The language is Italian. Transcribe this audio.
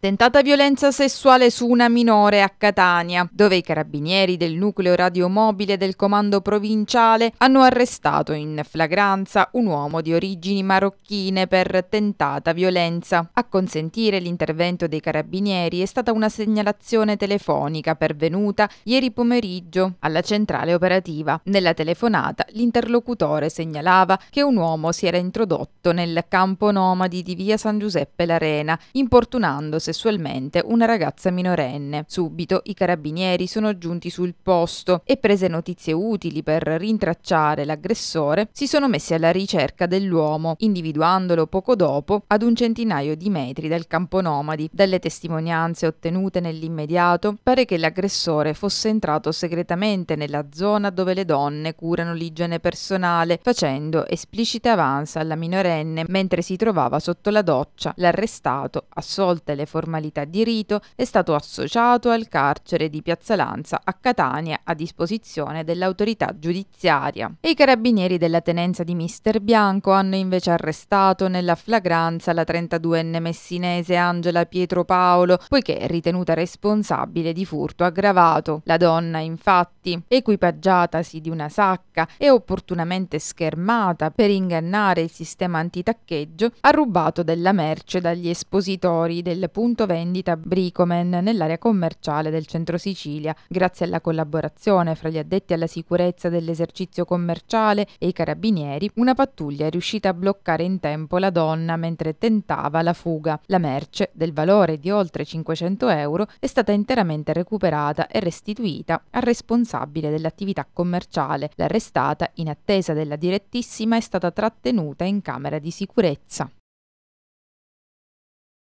Tentata violenza sessuale su una minore a Catania, dove i carabinieri del nucleo radiomobile del comando provinciale hanno arrestato in flagranza un uomo di origini marocchine per tentata violenza. A consentire l'intervento dei carabinieri è stata una segnalazione telefonica pervenuta ieri pomeriggio alla centrale operativa. Nella telefonata l'interlocutore segnalava che un uomo si era introdotto nel campo nomadi di via San Giuseppe Larena, importunandosi sessualmente una ragazza minorenne. Subito i carabinieri sono giunti sul posto e prese notizie utili per rintracciare l'aggressore, si sono messi alla ricerca dell'uomo, individuandolo poco dopo ad un centinaio di metri dal campo nomadi. Dalle testimonianze ottenute nell'immediato pare che l'aggressore fosse entrato segretamente nella zona dove le donne curano l'igiene personale, facendo esplicita avanza alla minorenne mentre si trovava sotto la doccia. L'arrestato, assolte le forze formalità di rito, è stato associato al carcere di Piazza Lanza a Catania a disposizione dell'autorità giudiziaria. I carabinieri della tenenza di Mister Bianco hanno invece arrestato nella flagranza la 32enne messinese Angela Pietro Paolo, poiché è ritenuta responsabile di furto aggravato. La donna, infatti, equipaggiatasi di una sacca e opportunamente schermata per ingannare il sistema antitaccheggio, ha rubato della merce dagli espositori del punto punto vendita Bricomen nell'area commerciale del centro Sicilia, grazie alla collaborazione fra gli addetti alla sicurezza dell'esercizio commerciale e i carabinieri, una pattuglia è riuscita a bloccare in tempo la donna mentre tentava la fuga. La merce, del valore di oltre 500 euro, è stata interamente recuperata e restituita al responsabile dell'attività commerciale. L'arrestata, in attesa della direttissima, è stata trattenuta in camera di sicurezza.